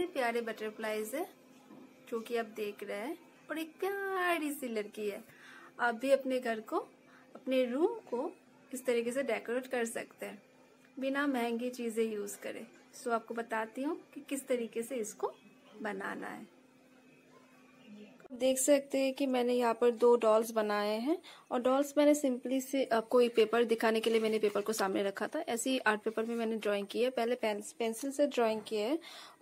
कितने प्यारे बटरफ्लाईज है जो कि आप देख रहे हैं और एक प्यारी सी लड़की है आप भी अपने घर को अपने रूम को इस तरीके से डेकोरेट कर सकते हैं बिना महंगी चीज़ें यूज़ करें सो आपको बताती हूँ कि किस तरीके से इसको बनाना है देख सकते हैं कि मैंने यहाँ पर दो डॉल्स बनाए हैं और डॉल्स मैंने सिंपली से कोई पेपर दिखाने के लिए मैंने पेपर को सामने रखा था ही आर्ट पेपर में मैंने ड्राइंग की है पहले पेंसिल से ड्राइंग की है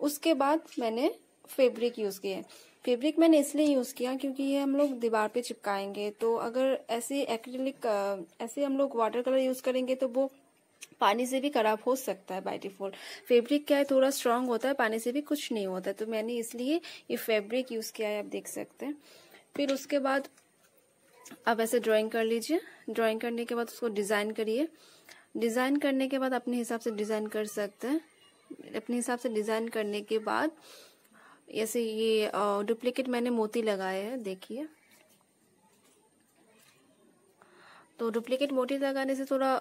उसके बाद मैंने फैब्रिक यूज़ किया है फैब्रिक मैंने इसलिए यूज़ किया क्योंकि ये हम लोग दीवार पे चिपकाएंगे तो अगर ऐसे एक्रिलिक ऐसे हम लोग वाटर कलर यूज़ करेंगे तो वो पानी से भी खराब हो सकता है बाय डिफॉल्ट फैब्रिक क्या है थोड़ा स्ट्रांग होता है पानी से भी कुछ नहीं होता है तो मैंने इसलिए ये फैब्रिक यूज़ किया है आप देख सकते हैं फिर उसके बाद आप ऐसे ड्राइंग कर लीजिए ड्राइंग करने के बाद उसको डिज़ाइन करिए डिज़ाइन करने के बाद अपने हिसाब से डिज़ाइन कर सकते हैं अपने हिसाब से डिज़ाइन करने के बाद ऐसे ये डुप्लीकेट मैंने मोती लगाए हैं देखिए तो डुप्लीकेट मोटी लगाने से थोड़ा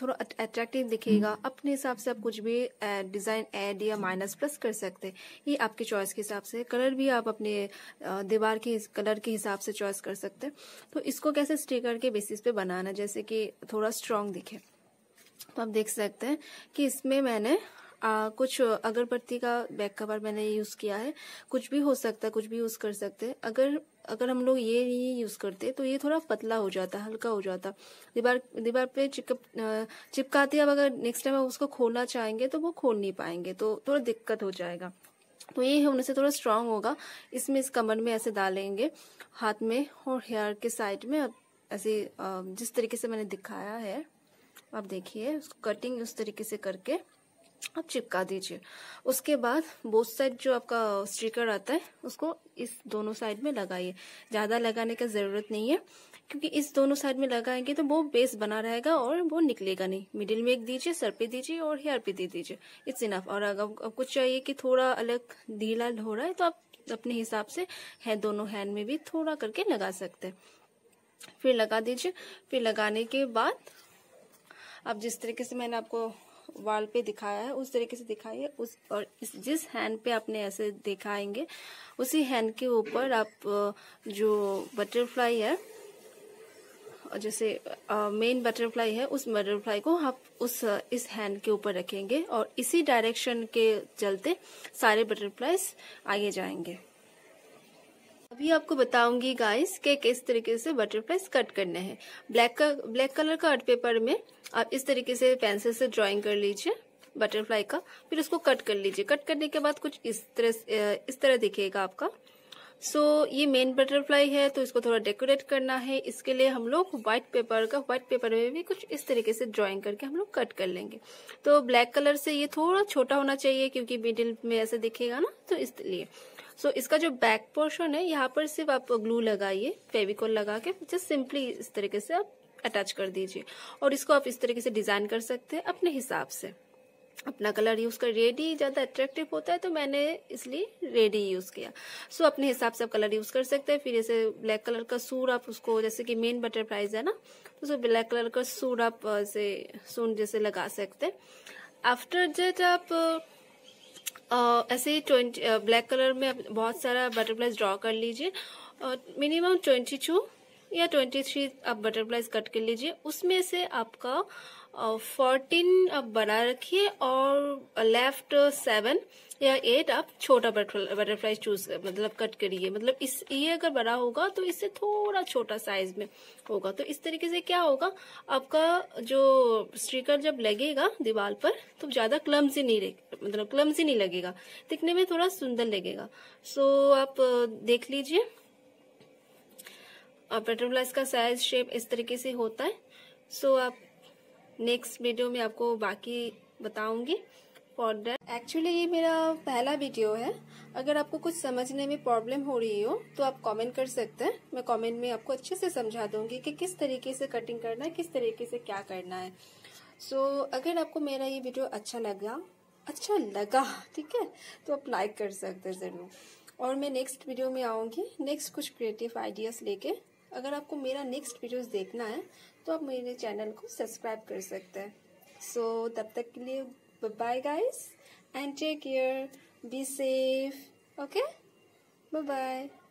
थोड़ा अट्रैक्टिव दिखेगा हम्म। अपने हिसाब से आप कुछ भी डिजाइन ऐड या माइनस प्लस कर सकते हैं ये आपके चॉइस के हिसाब से कलर भी आप अपने दीवार के कलर के हिसाब से चॉइस कर सकते हैं तो इसको कैसे स्टिकर के बेसिस पे बनाना जैसे कि थोड़ा स्ट्रांग दिखे तो आप देख सकते हैं कि इसमें मैंने आ, कुछ अगरबत्ती का बैक कवर मैंने यूज़ किया है कुछ भी हो सकता है कुछ भी यूज़ कर सकते हैं अगर अगर हम लोग ये नहीं यूज़ करते तो ये थोड़ा पतला हो जाता हल्का हो जाता दीवार दीवार पे चिपक चिपकाते अब अगर नेक्स्ट टाइम उसको खोलना चाहेंगे तो वो खोल नहीं पाएंगे तो थोड़ा दिक्कत हो जाएगा तो ये होने से थोड़ा स्ट्रांग होगा इसमें इस कमर में ऐसे डालेंगे हाथ में और हेयर के साइड में ऐसे जिस तरीके से मैंने दिखाया है आप देखिए उसको कटिंग उस तरीके से करके आप चिपका दीजिए उसके बाद बोथ साइड जो आपका स्टिकर आता है उसको इस दोनों साइड में लगाइए ज़्यादा लगाने का ज़रूरत नहीं है क्योंकि इस दोनों साइड में लगाएंगे तो वो बेस बना रहेगा और वो निकलेगा नहीं मिडिल में एक दीजिए सर पे दीजिए और हेयर पे दे दीजिए इट्स इनफ और अगर आपको चाहिए कि थोड़ा अलग ढीला हो रहा है तो आप अपने हिसाब से है दोनों हैंड में भी थोड़ा करके लगा सकते हैं फिर लगा दीजिए फिर लगाने के बाद अब जिस तरीके से मैंने आपको वाल पे दिखाया है उस तरीके से दिखाइए उस और इस जिस हैंड पे आपने ऐसे दिखाएंगे उसी हैंड के ऊपर आप जो बटरफ्लाई है जैसे मेन बटरफ्लाई है उस बटरफ्लाई को आप उस इस हैंड के ऊपर रखेंगे और इसी डायरेक्शन के चलते सारे बटरफ्लाइज आगे जाएंगे अभी आपको बताऊंगी गाइस कि किस तरीके से बटरफ्लाइज कट करने हैं ब्लैक का ब्लैक कलर का आर्ट पेपर में आप इस तरीके से पेंसिल से ड्राइंग कर लीजिए बटरफ्लाई का फिर उसको कट कर लीजिए कट करने के बाद कुछ इस तरह इस तरह दिखेगा आपका सो so, ये मेन बटरफ्लाई है तो इसको थोड़ा डेकोरेट करना है इसके लिए हम लोग व्हाइट पेपर का व्हाइट पेपर में भी कुछ इस तरीके से ड्राइंग करके हम लोग कट कर लेंगे तो ब्लैक कलर से ये थोड़ा छोटा होना चाहिए क्योंकि मिडिल में ऐसे दिखेगा ना तो इसलिए सो so, इसका जो बैक पोर्शन है यहाँ पर सिर्फ आप ग्लू लगाइए फेविकोल लगा के जस्ट सिंपली इस तरीके से आप अटैच कर दीजिए और इसको आप इस तरीके से डिजाइन कर सकते हैं अपने हिसाब से अपना कलर यूज कर रेड ही ज्यादा अट्रैक्टिव होता है तो मैंने इसलिए रेड ही यूज किया सो so, अपने हिसाब से आप कलर यूज कर सकते हैं फिर जैसे ब्लैक कलर का सूर आप उसको जैसे कि मेन बटरफ्लाइज है ना तो सो ब्लैक कलर का सूर आप जैसे सून जैसे लगा सकते हैं आफ्टर जेट आप ऐसे ही ट्वेंटी ब्लैक कलर में बहुत सारा बटरफ्लाई ड्रॉ कर लीजिए और मिनिमम ट्वेंटी टू या 23 आप बटरफ्लाइज कट कर लीजिए उसमें से आपका फोर्टीन आप बड़ा रखिए और लेफ्ट सेवन या एट आप छोटा बटरफ्लाई चूज मतलब कट करिए मतलब इस ये अगर बड़ा होगा तो इससे थोड़ा छोटा साइज में होगा तो इस तरीके से क्या होगा आपका जो स्टिकर जब लगेगा दीवार पर तो ज्यादा क्लम्सी नहीं मतलब क्लम्सी नहीं लगेगा दिखने में थोड़ा सुंदर लगेगा सो आप देख लीजिए और का साइज शेप इस तरीके से होता है सो so, आप नेक्स्ट वीडियो में आपको बाकी बताऊंगी फॉर दैट एक्चुअली ये मेरा पहला वीडियो है अगर आपको कुछ समझने में प्रॉब्लम हो रही हो तो आप कमेंट कर सकते हैं मैं कमेंट में आपको अच्छे से समझा दूंगी कि किस तरीके से कटिंग करना है किस तरीके से क्या करना है सो so, अगर आपको मेरा ये वीडियो अच्छा लगा अच्छा लगा ठीक है तो आप लाइक कर सकते हैं ज़रूर और मैं नेक्स्ट वीडियो में आऊँगी नेक्स्ट कुछ क्रिएटिव आइडियाज़ लेके अगर आपको मेरा नेक्स्ट वीडियोस देखना है तो आप मेरे चैनल को सब्सक्राइब कर सकते हैं सो so, तब तक के लिए bye guys and take care be safe okay bye bye